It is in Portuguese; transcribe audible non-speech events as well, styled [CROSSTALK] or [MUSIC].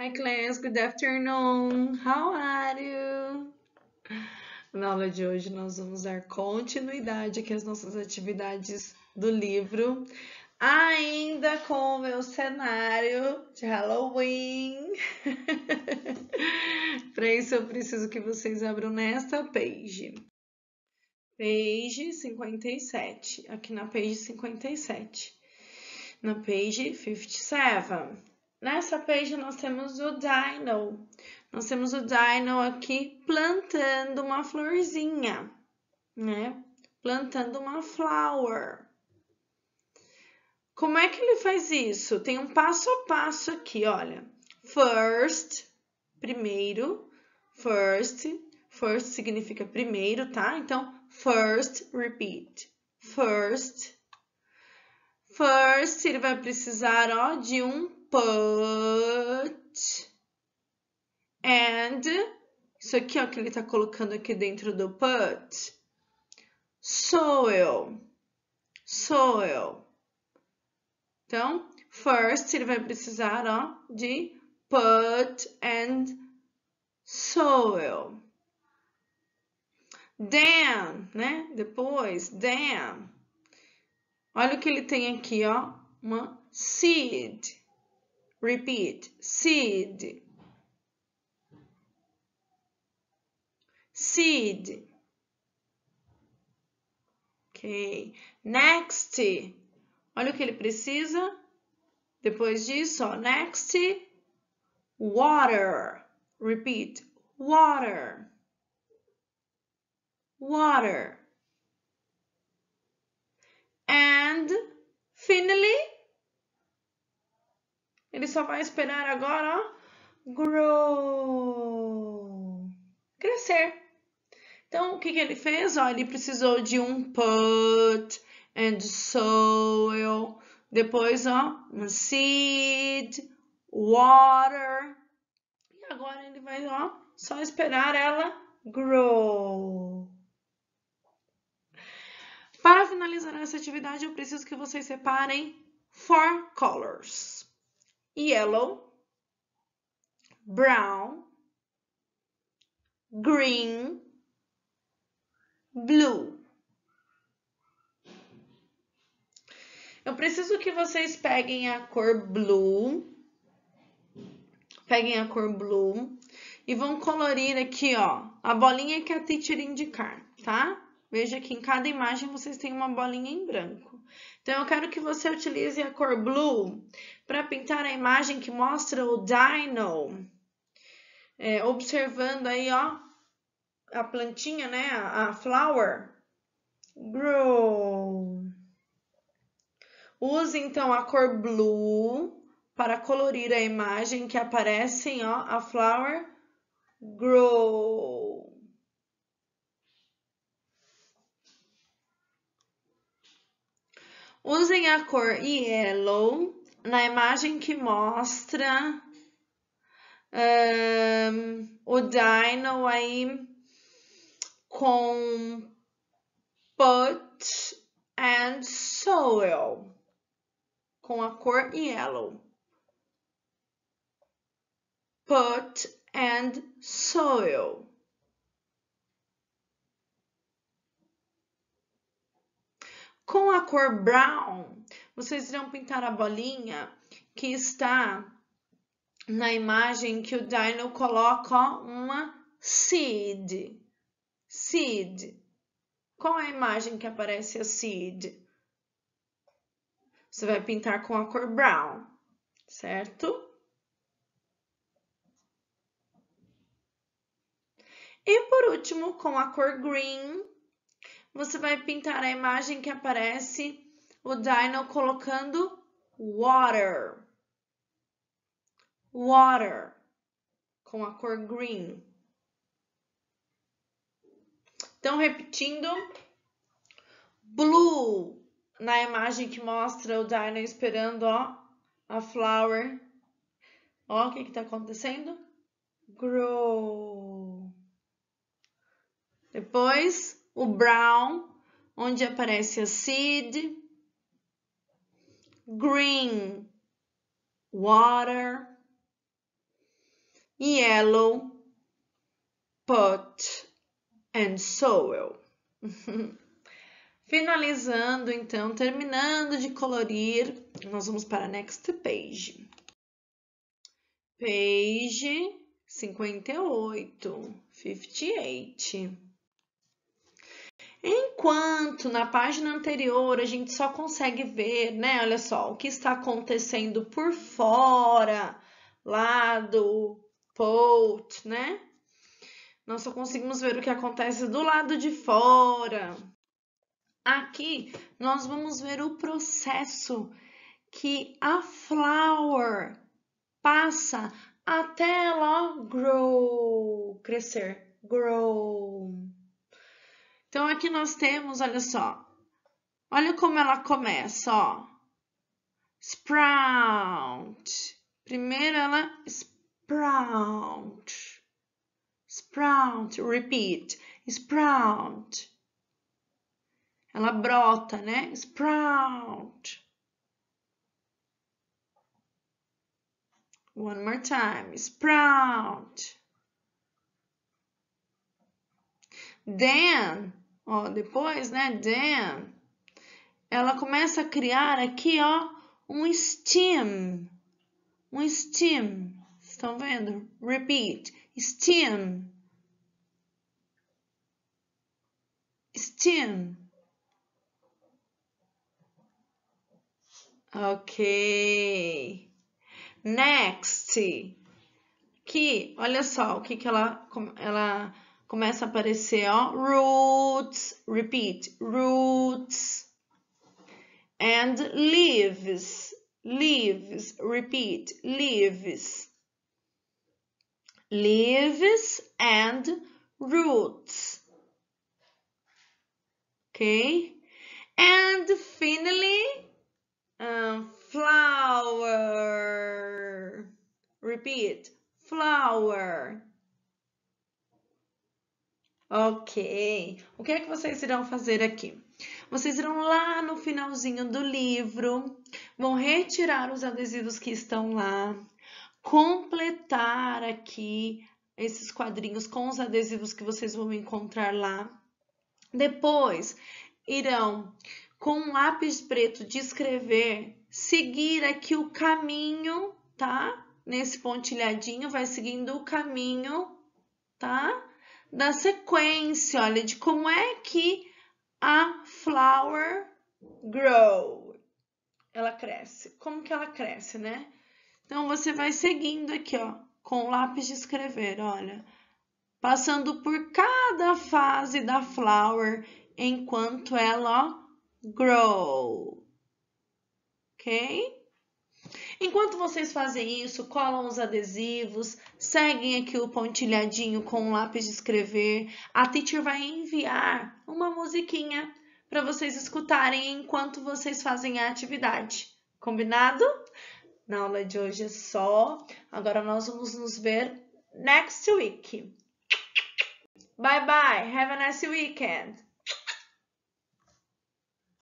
Hi class, good afternoon. How are you? Na aula de hoje nós vamos dar continuidade aqui às nossas atividades do livro, ainda com o meu cenário de Halloween. [LAUGHS] Para isso eu preciso que vocês abram nesta page. Page 57, aqui na page 57. Na page 57. Nessa page nós temos o Dino. Nós temos o Dino aqui plantando uma florzinha, né? Plantando uma flower. Como é que ele faz isso? Tem um passo a passo aqui, olha. First, primeiro, first, first significa primeiro, tá? Então, first, repeat, first. First, ele vai precisar, ó, de um put and isso aqui ó que ele está colocando aqui dentro do put soil soil. então first ele vai precisar ó de put and soil. then né depois then olha o que ele tem aqui ó uma seed Repeat. Seed. Seed. Ok. Next. Olha o que ele precisa. Depois disso, ó, next. Water. Repeat. Water. Water. só vai esperar agora, ó, grow, crescer. Então, o que, que ele fez? Ó, ele precisou de um put and soil, depois, ó, um seed, water. E agora ele vai, ó, só esperar ela grow. Para finalizar essa atividade, eu preciso que vocês separem four colors yellow, brown, green, blue. Eu preciso que vocês peguem a cor blue, peguem a cor blue e vão colorir aqui, ó, a bolinha que a teacher indicar, tá? Veja que em cada imagem vocês têm uma bolinha em branco. Então, eu quero que você utilize a cor blue para pintar a imagem que mostra o dino, é, observando aí, ó, a plantinha, né, a, a flower, grow. Use então a cor blue para colorir a imagem que aparece, ó, a flower, grow. Usem a cor yellow na imagem que mostra um, o Dino aí com put and soil com a cor yellow. Put and soil. Com a cor brown, vocês irão pintar a bolinha que está na imagem que o Dino coloca ó, uma seed. Seed. Qual é a imagem que aparece a seed? Você vai pintar com a cor brown, certo? E por último, com a cor green, você vai pintar a imagem que aparece o Dino colocando water. Water. Com a cor green. Então, repetindo. Blue. Na imagem que mostra o Dino esperando, ó, a flower. Ó, o que está acontecendo? Grow. Depois, o brown, onde aparece a seed green, water, yellow, pot and soil. [LAUGHS] Finalizando, então, terminando de colorir, nós vamos para a next page. Page 58, 58. Enquanto na página anterior a gente só consegue ver, né, olha só, o que está acontecendo por fora lá do né? Nós só conseguimos ver o que acontece do lado de fora. Aqui nós vamos ver o processo que a flower passa até ela grow, crescer, grow. Então, aqui nós temos, olha só. Olha como ela começa, ó. Sprout. Primeiro ela sprout. Sprout, repeat. Sprout. Ela brota, né? Sprout. One more time. Sprout. then, ó, depois, né, then, ela começa a criar aqui, ó, um steam, um steam, estão vendo? Repeat, steam, steam. Ok. Next. Aqui, olha só o que, que ela, ela Começa a aparecer, ó. Roots, repeat. Roots. And leaves, leaves, repeat. Leaves. Leaves and roots. Okay. And finally, um, flower. Repeat, flower. Ok. O que é que vocês irão fazer aqui? Vocês irão lá no finalzinho do livro, vão retirar os adesivos que estão lá, completar aqui esses quadrinhos com os adesivos que vocês vão encontrar lá. Depois, irão com um lápis preto de escrever, seguir aqui o caminho, tá? Nesse pontilhadinho, vai seguindo o caminho, tá? da sequência, olha, de como é que a flower grow. Ela cresce. Como que ela cresce, né? Então, você vai seguindo aqui, ó, com o lápis de escrever, olha. Passando por cada fase da flower enquanto ela, ó, grow. Ok? Enquanto vocês fazem isso, colam os adesivos, seguem aqui o pontilhadinho com o lápis de escrever. A teacher vai enviar uma musiquinha para vocês escutarem enquanto vocês fazem a atividade. Combinado? Na aula de hoje é só. Agora nós vamos nos ver next week. Bye bye. Have a nice weekend.